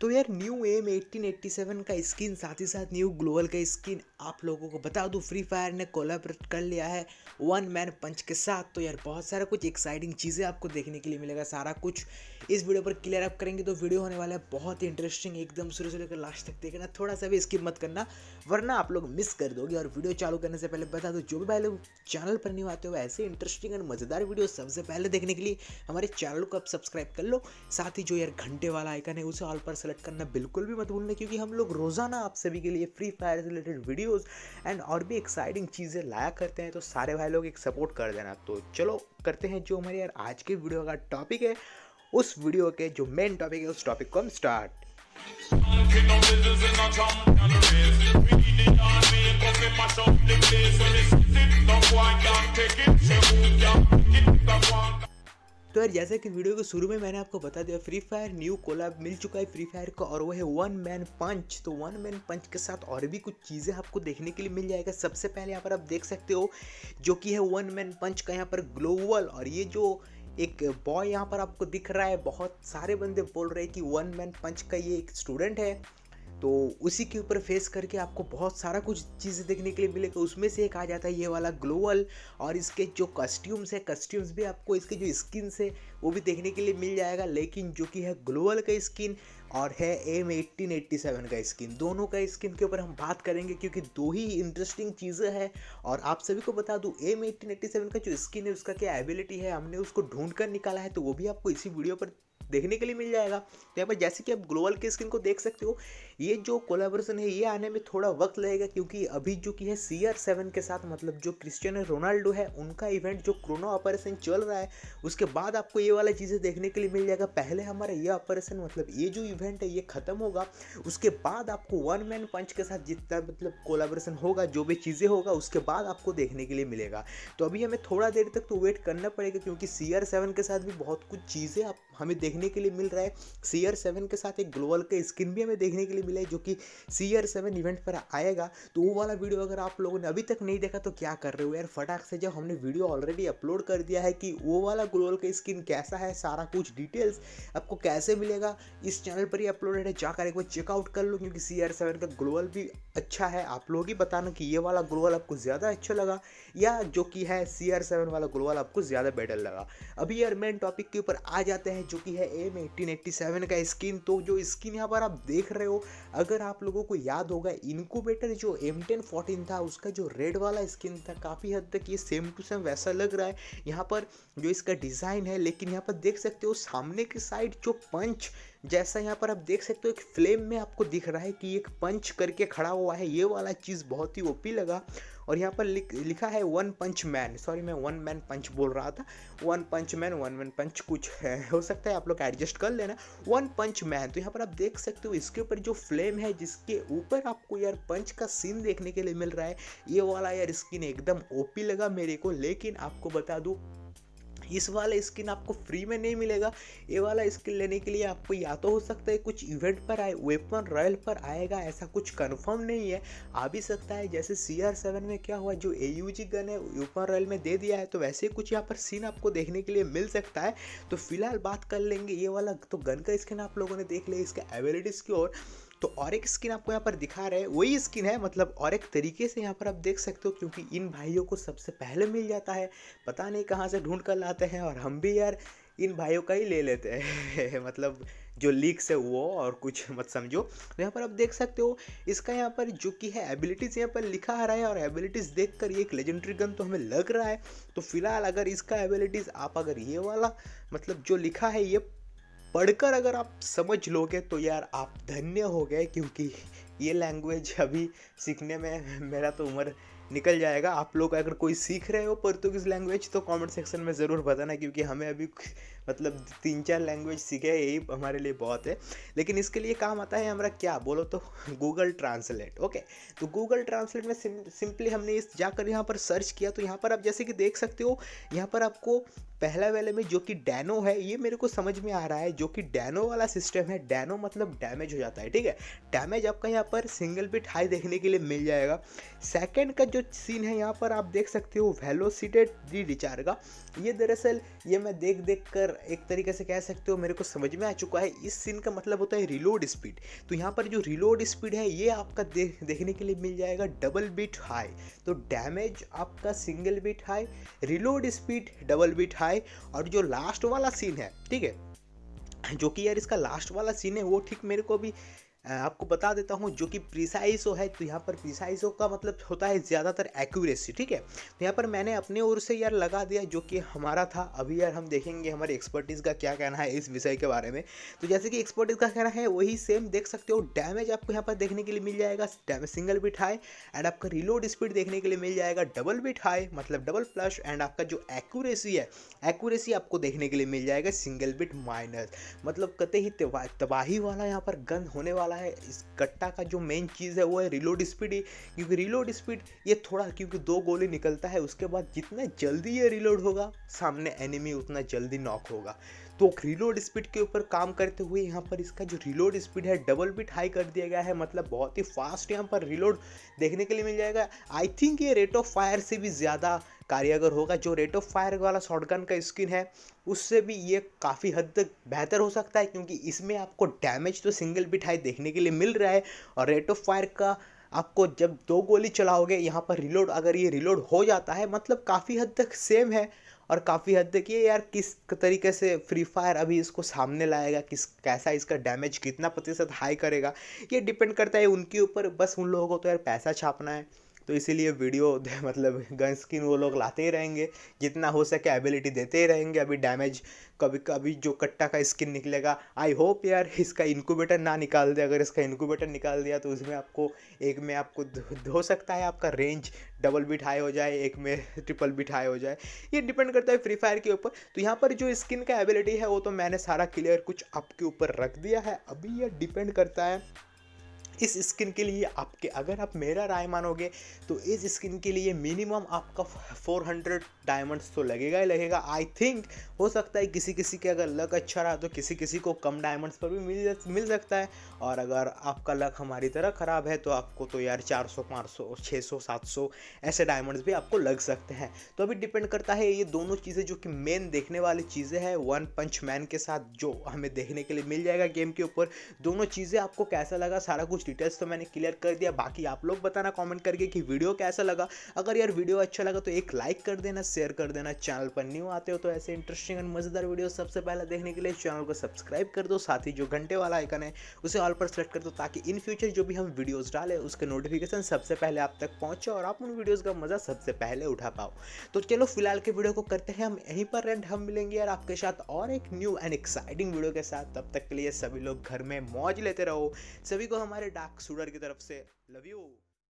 तो यार new M 1887 का स्किन साथ ही साथ न्यू ग्लोबल का स्किन आप लोगों को बता दूँ फ्री फायर ने कोलाबरेट कर लिया है वन मैन पंच के साथ तो यार बहुत सारा कुछ एक्साइटिंग चीज़ें आपको देखने के लिए मिलेगा सारा कुछ इस वीडियो पर क्लियर अप करेंगे तो वीडियो होने वाला है बहुत ही इंटरेस्टिंग एकदम शुरू से लेकर लास्ट तक देखना थोड़ा सा भी स्किप मत करना वरना आप लोग मिस कर दोगे और वीडियो चालू करने से पहले बता दो जो भी पहले चैनल पर नहीं आते हो ऐसे इंटरेस्टिंग एंड मज़ेदार वीडियो सबसे पहले देखने के लिए हमारे चैनल को आप सब्सक्राइब कर लो साथ ही जो यार घंटे वाला आइकन है उसे ऑल पर सेलेक्ट करना बिल्कुल भी मत भूलना क्योंकि हम लोग रोज़ाना आप सभी के लिए फ्री फायर से रिलेटेड वीडियोज़ एंड और भी एक्साइटिंग चीज़ें लाया करते हैं तो सारे भाई लोग एक सपोर्ट कर देना तो चलो करते हैं जो हमारे यार आज के वीडियो का टॉपिक है उस वीडियो के जो मेन टॉपिक है उस टॉपिक को हम स्टार्ट तो यार जैसा कि वीडियो के शुरू में मैंने आपको बता दिया फ्री फायर न्यू कोलाब मिल चुका है फ्री फायर का और वो है वन मैन पंच तो वन मैन पंच के साथ और भी कुछ चीज़ें आपको देखने के लिए मिल जाएगा सबसे पहले यहाँ पर आप देख सकते हो जो कि है वन मैन पंच का यहाँ पर ग्लोबल और ये जो एक बॉय यहाँ पर आपको दिख रहा है बहुत सारे बंदे बोल रहे हैं कि वन मैन पंच का ये एक स्टूडेंट है तो उसी के ऊपर फेस करके आपको बहुत सारा कुछ चीज़ें देखने के लिए मिलेगा तो उसमें से एक आ जाता है ये वाला ग्लोअल और इसके जो कस्ट्यूम्स है कस्ट्यूम्स भी आपको इसके जो स्किन है वो भी देखने के लिए मिल जाएगा लेकिन जो कि है ग्लोअल का स्किन और है एम एट्टीन एट्टी सेवन का स्किन दोनों का स्किन के ऊपर हम बात करेंगे क्योंकि दो ही इंटरेस्टिंग चीज़ें हैं और आप सभी को बता दूँ एम एट्टीन एट्टी सेवन का जो स्किन है उसका क्या एबिलिटी है हमने उसको ढूंढ कर निकाला है तो वो भी आपको इसी वीडियो पर देखने के लिए मिल जाएगा तो यहाँ पर जैसे कि आप ग्लोबल की स्क्रीन को देख सकते हो ये जो कोलाबोरेशन है ये आने में थोड़ा वक्त लगेगा क्योंकि अभी जो कि है सी आर सेवन के साथ मतलब जो क्रिस्टियन रोनाल्डो है उनका इवेंट जो क्रोनो ऑपरेशन चल रहा है उसके बाद आपको ये वाला चीज़ें देखने के लिए मिल जाएगा पहले हमारा ये ऑपरेशन मतलब ये जो इवेंट है ये ख़त्म होगा उसके बाद आपको वन मैन पंच के साथ जितना मतलब कोलाब्रेशन होगा जो भी चीज़ें होगा उसके बाद आपको देखने के लिए मिलेगा तो अभी हमें थोड़ा देर तक तो वेट करना पड़ेगा क्योंकि सी आर सेवन के साथ भी बहुत कुछ चीज़ें आप हमें देख देखने के लिए मिल रहा है सीयर सेवन के साथ एक ग्लोबल का स्किन भी हमें देखने के लिए मिला है जो कि सी आर सेवन इवेंट पर आएगा तो वो वाला वीडियो अगर आप लोगों ने अभी तक नहीं देखा तो क्या कर रहे हो यार फटाक से जब हमने वीडियो ऑलरेडी अपलोड कर दिया है कि वो वाला ग्लोबल का स्किन कैसा है सारा कुछ डिटेल्स आपको कैसे मिलेगा इस चैनल पर ही अपलोडेड है जाकर एक बार चेकआउट कर लो क्योंकि सी सेवन का ग्लोबल भी अच्छा है आप लोग ही बताना कि ये वाला ग्लोबल आपको ज़्यादा अच्छा लगा या जो कि है सी आर सेवन वाला ग्लोबल आपको ज़्यादा बेटर लगा अभी यार मेन टॉपिक के ऊपर आ जाते हैं जो कि है है एम एटीन एट्टी सेवन का स्किन तो जो स्किन यहाँ पर आप देख रहे हो अगर आप लोगों को याद होगा इनकोबेटर जो एम टेन फोर्टीन था उसका जो रेड वाला स्किन था काफ़ी हद तक ये सेम टू सेम वैसा लग रहा है यहाँ पर जो इसका डिज़ाइन है लेकिन यहाँ पर देख सकते हो सामने की साइड जो पंच जैसा यहाँ पर आप देख सकते हो एक फ्लेम में आपको दिख रहा है कि एक पंच करके खड़ा हुआ है ये वाला चीज़ बहुत ही ओपी लगा और यहाँ पर लिख, लिखा है वन पंच मैन सॉरी मैं वन मैन पंच बोल रहा था one punch man one man punch कुछ है हो सकता है आप लोग एडजस्ट कर लेना वन पंच मैन तो यहाँ पर आप देख सकते हो इसके ऊपर जो फ्लेम है जिसके ऊपर आपको यार पंच का सीन देखने के लिए मिल रहा है ये वाला यार स्किन एकदम ओपी लगा मेरे को लेकिन आपको बता दूँ इस वाला स्किन आपको फ्री में नहीं मिलेगा ये वाला स्किन लेने के लिए आपको या तो हो सकता है कुछ इवेंट पर आए वेपन रॉयल पर आएगा ऐसा कुछ कंफर्म नहीं है आ भी सकता है जैसे सी आर सेवन में क्या हुआ जो ए यू जी गन है वेपन रॉयल में दे दिया है तो वैसे कुछ यहाँ पर सीन आपको देखने के लिए मिल सकता है तो फिलहाल बात कर लेंगे ये वाला तो गन का स्किन आप लोगों ने देख लिया इसका एबिलिटीज़ की और तो और एक स्किन आपको यहाँ पर दिखा रहे हैं वही स्किन है मतलब और एक तरीके से यहाँ पर आप देख सकते हो क्योंकि इन भाइयों को सबसे पहले मिल जाता है पता नहीं कहाँ से ढूंढ कर लाते हैं और हम भी यार इन भाइयों का ही ले लेते हैं मतलब जो लीक्स है वो और कुछ मत समझो तो यहाँ पर आप देख सकते हो इसका यहाँ पर जो कि है एबिलिटीज़ यहाँ पर लिखा आ रहा है और एबिलिटीज़ देख कर ये एक लेजेंडरी गन तो हमें लग रहा है तो फिलहाल अगर इसका एबिलिटीज़ आप अगर ये वाला मतलब जो लिखा है ये पढ़कर अगर आप समझ लोगे तो यार आप धन्य हो गए क्योंकि ये लैंग्वेज अभी सीखने में मेरा तो उम्र निकल जाएगा आप लोग अगर कोई सीख रहे हो पोर्तुगीज़ लैंग्वेज तो कमेंट सेक्शन में ज़रूर बताना क्योंकि हमें अभी मतलब तीन चार लैंग्वेज सीखे यही हमारे लिए बहुत है लेकिन इसके लिए काम आता है हमारा क्या बोलो तो गूगल ट्रांसलेट ओके तो गूगल ट्रांसलेट में सिंपली हमने इस जाकर यहाँ पर सर्च किया तो यहाँ पर आप जैसे कि देख सकते हो यहाँ पर आपको पहला वाले में जो कि डैनो है ये मेरे को समझ में आ रहा है जो कि डैनो वाला सिस्टम है डैनो मतलब डैमेज हो जाता है ठीक है डैमेज आपका यहाँ पर सिंगल बिट हाई देखने के लिए मिल जाएगा सेकंड का जो सीन है यहाँ पर आप देख सकते हो वेलोसिटेड री रिचार्ज का ये दरअसल ये मैं देख देख कर अगर एक तरीके से कह सकते हो मेरे को समझ में आ चुका है इस सीन का मतलब होता है रिलोड स्पीड तो यहाँ पर जो रिलोड स्पीड है ये आपका देख देखने के लिए मिल जाएगा डबल बीट हाई तो डैमेज आपका single beat high reload speed double beat high और जो लास्ट वाला सीन है ठीक है जो कि यार इसका लास्ट वाला सीन है वो ठीक मेरे को भी आपको बता देता हूँ जो कि प्रिसाइसो है तो यहाँ पर प्रिसाइसो का मतलब होता है ज़्यादातर एक्यूरेसी ठीक है तो यहाँ पर मैंने अपने ओर से यार लगा दिया जो कि हमारा था अभी यार हम देखेंगे हमारे एक्सपर्टीज़ का क्या कहना है इस विषय के बारे में तो जैसे कि एक्सपर्टीज़ का कहना है वही सेम देख सकते हो डैमेज आपको यहाँ पर देखने के लिए मिल जाएगा damage single bit high and आपका रिलोड स्पीड देखने के लिए मिल जाएगा डबल बिट हाई मतलब डबल प्लस एंड आपका जो एक्यूरेसी है एक्यूरेसी आपको देखने के लिए मिल जाएगा सिंगल बिट माइनस मतलब कते ही तबाही वाला यहाँ पर गन होने वाला वाला है इस कट्टा का जो मेन चीज़ है वो है रिलोड स्पीड ही क्योंकि रिलोड स्पीड ये थोड़ा क्योंकि दो गोली निकलता है उसके बाद जितना जल्दी ये रिलोड होगा सामने एनिमी उतना जल्दी नॉक होगा तो रीलोड स्पीड के ऊपर काम करते हुए यहाँ पर इसका जो रीलोड स्पीड है डबल बिट हाई कर दिया गया है मतलब बहुत ही फास्ट यहाँ पर रीलोड देखने के लिए मिल जाएगा आई थिंक ये रेट ऑफ फायर से भी ज़्यादा कारीगर होगा जो रेट ऑफ फायर वाला शॉटगन का स्किन है उससे भी ये काफ़ी हद तक बेहतर हो सकता है क्योंकि इसमें आपको डैमेज तो सिंगल बिट हाई देखने के लिए मिल रहा है और रेट ऑफ फायर का आपको जब दो गोली चलाओगे यहाँ पर रिलोड अगर ये रिलोड हो जाता है मतलब काफ़ी हद तक सेम है और काफ़ी हद तक ये यार किस तरीके से फ्री फायर अभी इसको सामने लाएगा किस कैसा इसका डैमेज कितना प्रतिशत हाई करेगा ये डिपेंड करता है उनके ऊपर बस उन लोगों को तो यार पैसा छापना है तो इसीलिए वीडियो मतलब गन स्किन वो लोग लाते ही रहेंगे जितना हो सके एबिलिटी देते ही रहेंगे अभी डैमेज कभी कभी जो कट्टा का स्किन निकलेगा आई होप यार इसका इनक्यूबेटर ना निकाल दे अगर इसका इनक्यूबेटर निकाल दिया तो उसमें आपको एक में आपको धो सकता है आपका रेंज डबल बिट हाई हो जाए एक में ट्रिपल बिट हाई हो जाए ये डिपेंड करता है फ्री फायर के ऊपर तो यहाँ पर जो स्किन का एबिलिटी है वो तो मैंने सारा क्लियर कुछ आपके ऊपर रख दिया है अभी यह डिपेंड करता है इस स्किन के लिए आपके अगर आप मेरा राय मानोगे तो इस स्किन के लिए मिनिमम आपका 400 डायमंड्स तो लगेगा ही लगेगा आई थिंक हो सकता है किसी किसी के अगर लक अच्छा रहा तो किसी किसी को कम डायमंड्स पर भी मिल मिल सकता है और अगर आपका लक हमारी तरह ख़राब है तो आपको तो यार 400 500 600 700 ऐसे डायमंड्स भी आपको लग सकते हैं तो अभी डिपेंड करता है ये दोनों चीज़ें जो कि मेन देखने वाली चीज़ें हैं वन पंच मैन के साथ जो हमें देखने के लिए मिल जाएगा गेम के ऊपर दोनों चीज़ें आपको कैसा लगा सारा कुछ कुछ डिटेल्स तो मैंने क्लियर कर दिया बाकी आप लोग बताना कॉमेंट करके कि वीडियो कैसा लगा अगर यार वीडियो अच्छा लगा तो एक लाइक कर देना शेयर कर देना चैनल पर न्यू आते हो तो ऐसे इंटरेस्टिंग एंड मज़ेदार वीडियो सबसे पहले देखने के लिए चैनल को सब्सक्राइब कर दो साथ ही जो घंटे वाला आइकन है उसे ऑल पर सेलेक्ट कर दो ताकि इन फ्यूचर जो भी हम वीडियोज़ डालें उसके नोटिफिकेशन सबसे पहले आप तक पहुंचे और आप उन वीडियोज़ का मज़ा सबसे पहले उठा पाओ तो चलो फिलहाल के वीडियो को करते हैं हम यहीं पर एंड हम मिलेंगे यार आपके साथ और एक न्यू एंड एक्साइटिंग वीडियो के साथ तब तक के लिए सभी लोग घर में मौज लेते रहो सभी को हमारे डार्क सूडर की तरफ से लव यू